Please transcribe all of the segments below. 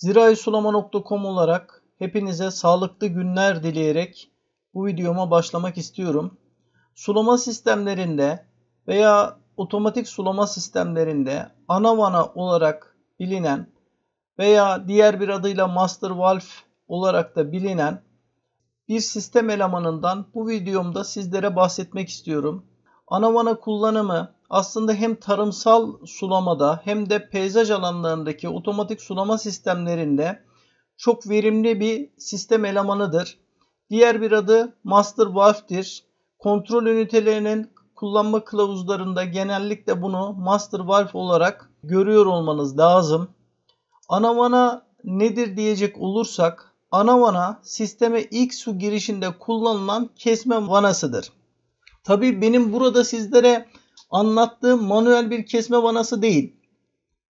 Ziraisulama.com olarak hepinize sağlıklı günler dileyerek bu videoma başlamak istiyorum. Sulama sistemlerinde veya otomatik sulama sistemlerinde ana vana olarak bilinen veya diğer bir adıyla master valve olarak da bilinen bir sistem elemanından bu videomda sizlere bahsetmek istiyorum anavana kullanımı aslında hem tarımsal sulamada hem de peyzaj alanlarındaki otomatik sulama sistemlerinde çok verimli bir sistem elemanıdır. Diğer bir adı master valve'dir. Kontrol ünitelerinin kullanma kılavuzlarında genellikle bunu master valve olarak görüyor olmanız lazım. Anavana nedir diyecek olursak anavana sisteme ilk su girişinde kullanılan kesme vanasıdır. Tabi benim burada sizlere anlattığım manuel bir kesme vanası değil.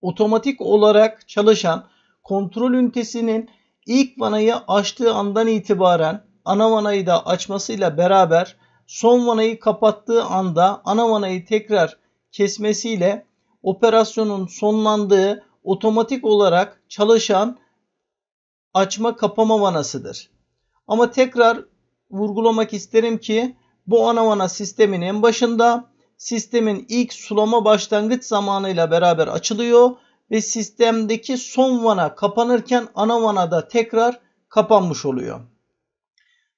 Otomatik olarak çalışan kontrol ünitesinin ilk vanayı açtığı andan itibaren ana vanayı da açmasıyla beraber son vanayı kapattığı anda ana vanayı tekrar kesmesiyle operasyonun sonlandığı otomatik olarak çalışan açma kapama vanasıdır. Ama tekrar vurgulamak isterim ki bu ana ana sistemin en başında sistemin ilk sulama başlangıç zamanıyla beraber açılıyor ve sistemdeki son vana kapanırken ana vana da tekrar kapanmış oluyor.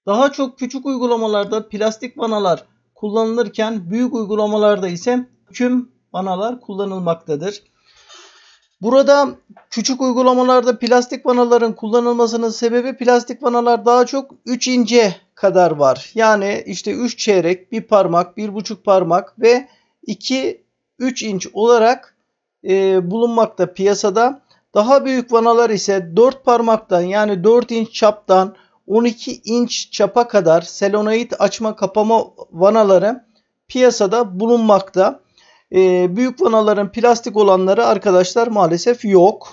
Daha çok küçük uygulamalarda plastik vanalar kullanılırken büyük uygulamalarda ise hüküm vanalar kullanılmaktadır. Burada küçük uygulamalarda plastik vanaların kullanılmasının sebebi plastik vanalar daha çok 3 ince kadar var. Yani işte 3 çeyrek, 1 parmak, 1,5 parmak ve 2 3 inç olarak e, bulunmakta piyasada. Daha büyük vanalar ise 4 parmaktan yani 4 inç çaptan 12 inç çapa kadar selonayit açma kapama vanaları piyasada bulunmakta. E, büyük vanaların plastik olanları arkadaşlar maalesef yok.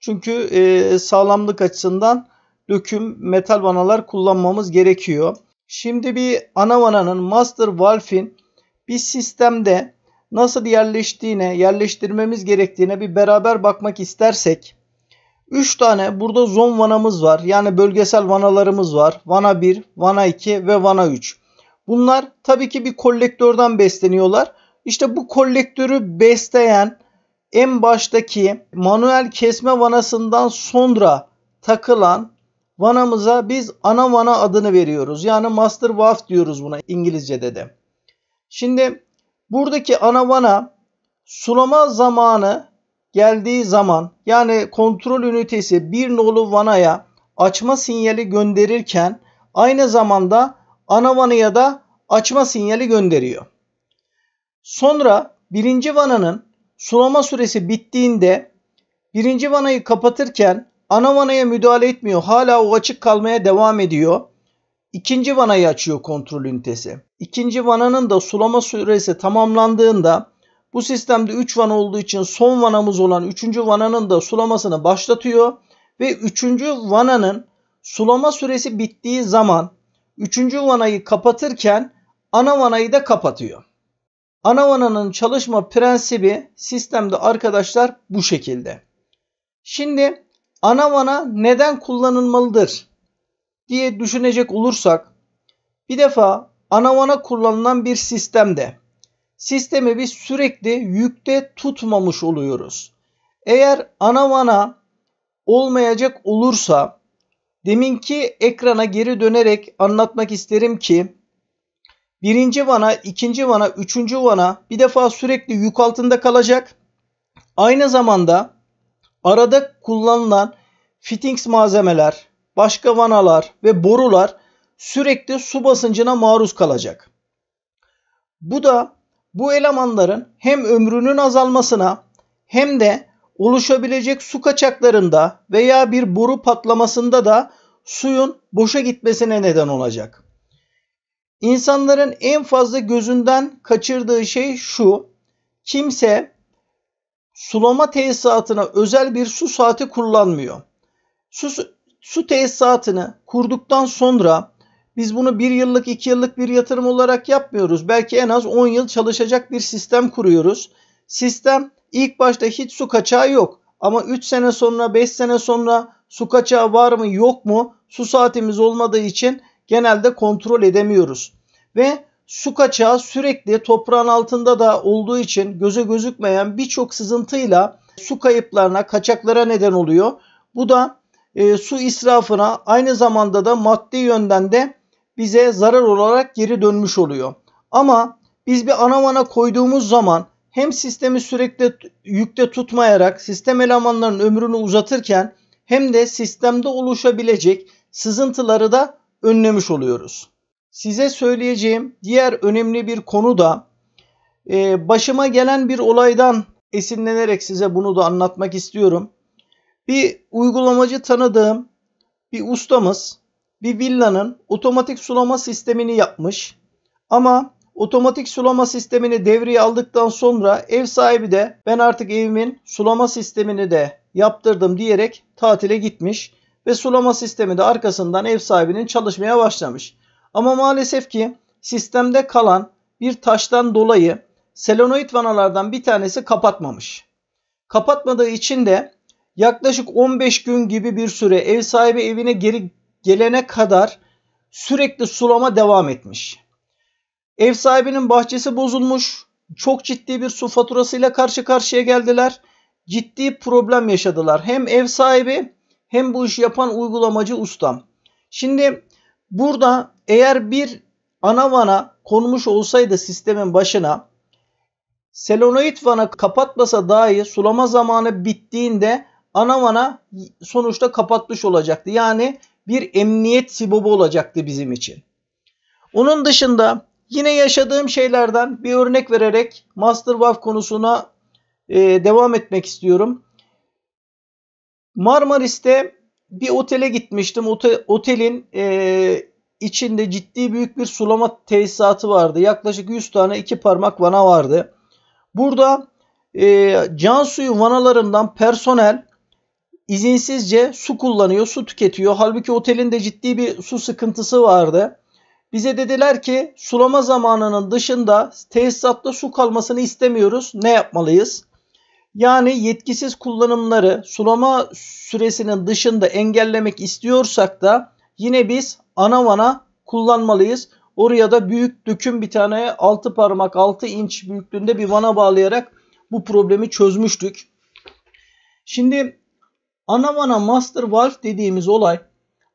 Çünkü e, sağlamlık açısından döküm metal vanalar kullanmamız gerekiyor. Şimdi bir ana vananın master valve'in bir sistemde nasıl yerleştiğine, yerleştirmemiz gerektiğine bir beraber bakmak istersek 3 tane burada zon vanamız var. Yani bölgesel vanalarımız var. Vana 1, vana 2 ve vana 3. Bunlar tabii ki bir kolektörden besleniyorlar. İşte bu kolektörü besleyen en baştaki manuel kesme vanasından sonra takılan vanamıza biz ana vana adını veriyoruz. Yani master valve diyoruz buna İngilizce'de de. Şimdi buradaki ana vana sulama zamanı geldiği zaman yani kontrol ünitesi bir nolu vanaya açma sinyali gönderirken aynı zamanda ana vanaya da açma sinyali gönderiyor. Sonra birinci vananın sulama süresi bittiğinde birinci vanayı kapatırken ana vanaya müdahale etmiyor. Hala o açık kalmaya devam ediyor. İkinci vanayı açıyor kontrol ünitesi. İkinci vananın da sulama süresi tamamlandığında bu sistemde 3 vana olduğu için son vanamız olan 3. vananın da sulamasını başlatıyor ve 3. vananın sulama süresi bittiği zaman 3. vanayı kapatırken ana vanayı da kapatıyor. Anavana'nın çalışma prensibi sistemde arkadaşlar bu şekilde. Şimdi anavana neden kullanılmalıdır diye düşünecek olursak bir defa anavana kullanılan bir sistemde sistemi biz sürekli yükte tutmamış oluyoruz. Eğer anavana olmayacak olursa deminki ekrana geri dönerek anlatmak isterim ki birinci vana, ikinci vana, üçüncü vana bir defa sürekli yük altında kalacak. Aynı zamanda arada kullanılan fittings malzemeler, başka vanalar ve borular sürekli su basıncına maruz kalacak. Bu da bu elemanların hem ömrünün azalmasına hem de oluşabilecek su kaçaklarında veya bir boru patlamasında da suyun boşa gitmesine neden olacak. İnsanların en fazla gözünden kaçırdığı şey şu. Kimse sulama tesisatına özel bir su saati kullanmıyor. Su, su tesisatını kurduktan sonra biz bunu bir yıllık iki yıllık bir yatırım olarak yapmıyoruz. Belki en az 10 yıl çalışacak bir sistem kuruyoruz. Sistem ilk başta hiç su kaçağı yok. Ama 3 sene sonra 5 sene sonra su kaçağı var mı yok mu su saatimiz olmadığı için genelde kontrol edemiyoruz. Ve su kaçağı sürekli toprağın altında da olduğu için göze gözükmeyen birçok sızıntıyla su kayıplarına, kaçaklara neden oluyor. Bu da e, su israfına aynı zamanda da maddi yönden de bize zarar olarak geri dönmüş oluyor. Ama biz bir anavana koyduğumuz zaman hem sistemi sürekli yükte tutmayarak sistem elemanlarının ömrünü uzatırken hem de sistemde oluşabilecek sızıntıları da önlemiş oluyoruz. Size söyleyeceğim diğer önemli bir konu da e, başıma gelen bir olaydan esinlenerek size bunu da anlatmak istiyorum. Bir uygulamacı tanıdığım bir ustamız bir villanın otomatik sulama sistemini yapmış. Ama otomatik sulama sistemini devreye aldıktan sonra ev sahibi de ben artık evimin sulama sistemini de yaptırdım diyerek tatile gitmiş ve sulama sistemi de arkasından ev sahibinin çalışmaya başlamış. Ama maalesef ki sistemde kalan bir taştan dolayı selenoid vanalardan bir tanesi kapatmamış. Kapatmadığı için de yaklaşık 15 gün gibi bir süre ev sahibi evine geri gelene kadar sürekli sulama devam etmiş. Ev sahibinin bahçesi bozulmuş. Çok ciddi bir su faturasıyla karşı karşıya geldiler. Ciddi problem yaşadılar. Hem ev sahibi hem bu işi yapan uygulamacı ustam. Şimdi burada eğer bir ana vana konmuş olsaydı sistemin başına selenoid vana kapatmasa dahi sulama zamanı bittiğinde ana vana sonuçta kapatmış olacaktı. Yani bir emniyet sibobu olacaktı bizim için. Onun dışında yine yaşadığım şeylerden bir örnek vererek Master Valve konusuna e, devam etmek istiyorum. Marmaris'te bir otele gitmiştim. Ote, otelin e, içinde ciddi büyük bir sulama tesisatı vardı. Yaklaşık 100 tane iki parmak vana vardı. Burada e, can suyu vanalarından personel izinsizce su kullanıyor, su tüketiyor. Halbuki otelin de ciddi bir su sıkıntısı vardı. Bize dediler ki sulama zamanının dışında tesisatta su kalmasını istemiyoruz. Ne yapmalıyız? Yani yetkisiz kullanımları sulama süresinin dışında engellemek istiyorsak da yine biz ana vana kullanmalıyız. Oraya da büyük döküm bir tane 6 parmak 6 inç büyüklüğünde bir vana bağlayarak bu problemi çözmüştük. Şimdi ana vana master valve dediğimiz olay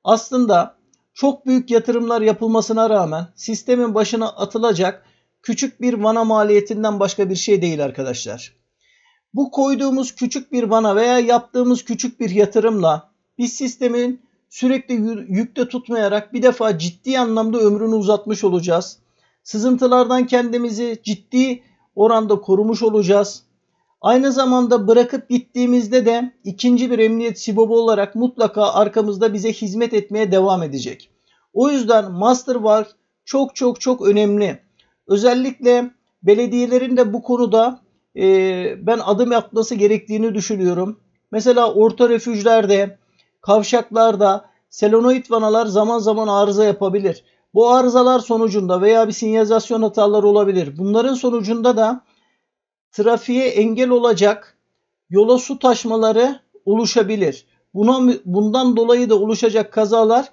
aslında çok büyük yatırımlar yapılmasına rağmen sistemin başına atılacak küçük bir vana maliyetinden başka bir şey değil arkadaşlar. Bu koyduğumuz küçük bir bana veya yaptığımız küçük bir yatırımla biz sistemin sürekli yükte tutmayarak bir defa ciddi anlamda ömrünü uzatmış olacağız. Sızıntılardan kendimizi ciddi oranda korumuş olacağız. Aynı zamanda bırakıp gittiğimizde de ikinci bir emniyet sibobu olarak mutlaka arkamızda bize hizmet etmeye devam edecek. O yüzden Masterwork çok çok çok önemli. Özellikle belediyelerin de bu konuda e, ben adım atması gerektiğini düşünüyorum. Mesela orta refüjlerde, kavşaklarda selenoid vanalar zaman zaman arıza yapabilir. Bu arızalar sonucunda veya bir sinyalizasyon hataları olabilir. Bunların sonucunda da trafiğe engel olacak yola su taşmaları oluşabilir. Buna, bundan dolayı da oluşacak kazalar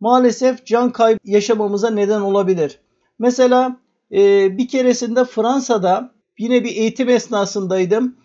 maalesef can kaybı yaşamamıza neden olabilir. Mesela e, bir keresinde Fransa'da Yine bir eğitim esnasındaydım.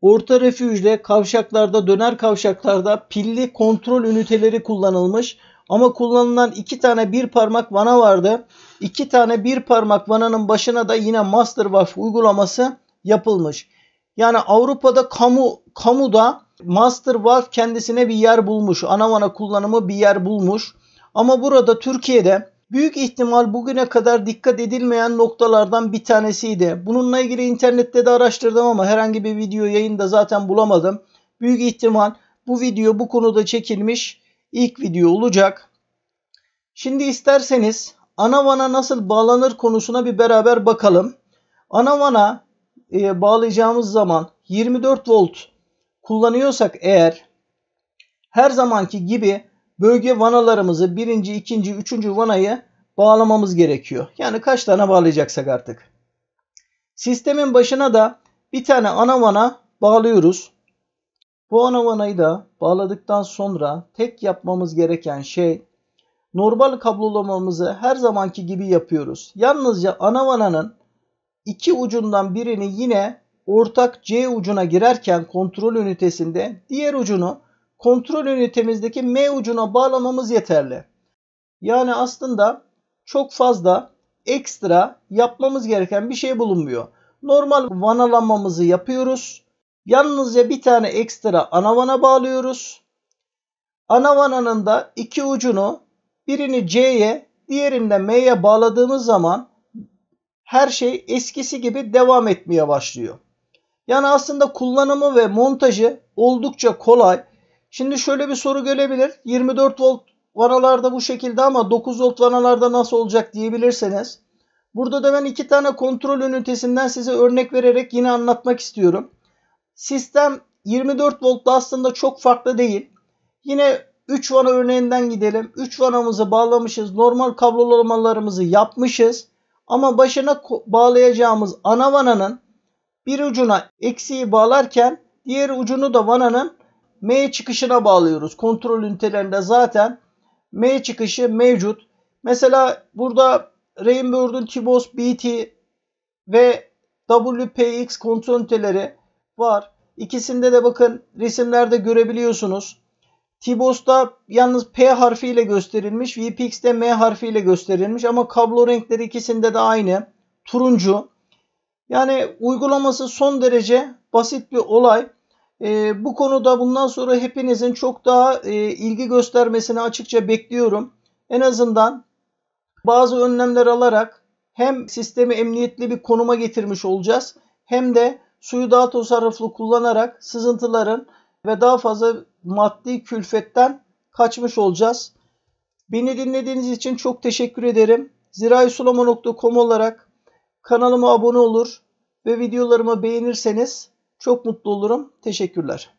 Orta refüjde kavşaklarda, döner kavşaklarda pilli kontrol üniteleri kullanılmış. Ama kullanılan iki tane bir parmak vana vardı. İki tane bir parmak vananın başına da yine master Masterwatch uygulaması yapılmış. Yani Avrupa'da kamu kamuda Masterwatch kendisine bir yer bulmuş. Ana vana kullanımı bir yer bulmuş. Ama burada Türkiye'de büyük ihtimal bugüne kadar dikkat edilmeyen noktalardan bir tanesiydi. Bununla ilgili internette de araştırdım ama herhangi bir video yayında zaten bulamadım. Büyük ihtimal bu video bu konuda çekilmiş ilk video olacak. Şimdi isterseniz anavana nasıl bağlanır konusuna bir beraber bakalım. Anavana e, bağlayacağımız zaman 24 volt kullanıyorsak eğer her zamanki gibi bölge vanalarımızı birinci, ikinci, üçüncü vanayı bağlamamız gerekiyor. Yani kaç tane bağlayacaksak artık. Sistemin başına da bir tane ana vana bağlıyoruz. Bu ana vanayı da bağladıktan sonra tek yapmamız gereken şey normal kablolamamızı her zamanki gibi yapıyoruz. Yalnızca ana vananın iki ucundan birini yine ortak C ucuna girerken kontrol ünitesinde diğer ucunu kontrol ünitemizdeki M ucuna bağlamamız yeterli. Yani aslında çok fazla ekstra yapmamız gereken bir şey bulunmuyor. Normal vanalanmamızı yapıyoruz. Yalnızca bir tane ekstra ana vana bağlıyoruz. Ana vananın da iki ucunu birini C'ye diğerinde M'ye bağladığımız zaman her şey eskisi gibi devam etmeye başlıyor. Yani aslında kullanımı ve montajı oldukça kolay Şimdi şöyle bir soru gelebilir. 24 volt vanalarda bu şekilde ama 9 volt vanalarda nasıl olacak diyebilirseniz. Burada da ben iki tane kontrol ünitesinden size örnek vererek yine anlatmak istiyorum. Sistem 24 voltta aslında çok farklı değil. Yine 3 vana örneğinden gidelim. 3 vanamızı bağlamışız. Normal kablolamalarımızı yapmışız. Ama başına bağlayacağımız ana vananın bir ucuna eksiği bağlarken diğer ucunu da vananın M çıkışına bağlıyoruz. Kontrol ünitelerinde zaten M çıkışı mevcut. Mesela burada Rainbird'ün Tibos BT ve WPX kontrol üniteleri var. İkisinde de bakın resimlerde görebiliyorsunuz. Tibos'ta yalnız P harfiyle gösterilmiş. VPX'de M harfiyle gösterilmiş. Ama kablo renkleri ikisinde de aynı. Turuncu. Yani uygulaması son derece basit bir olay. E, bu konuda bundan sonra hepinizin çok daha e, ilgi göstermesini açıkça bekliyorum. En azından bazı önlemler alarak hem sistemi emniyetli bir konuma getirmiş olacağız hem de suyu daha tasarruflu kullanarak sızıntıların ve daha fazla maddi külfetten kaçmış olacağız. Beni dinlediğiniz için çok teşekkür ederim. ziraysulama.com olarak kanalıma abone olur ve videolarımı beğenirseniz çok mutlu olurum. Teşekkürler.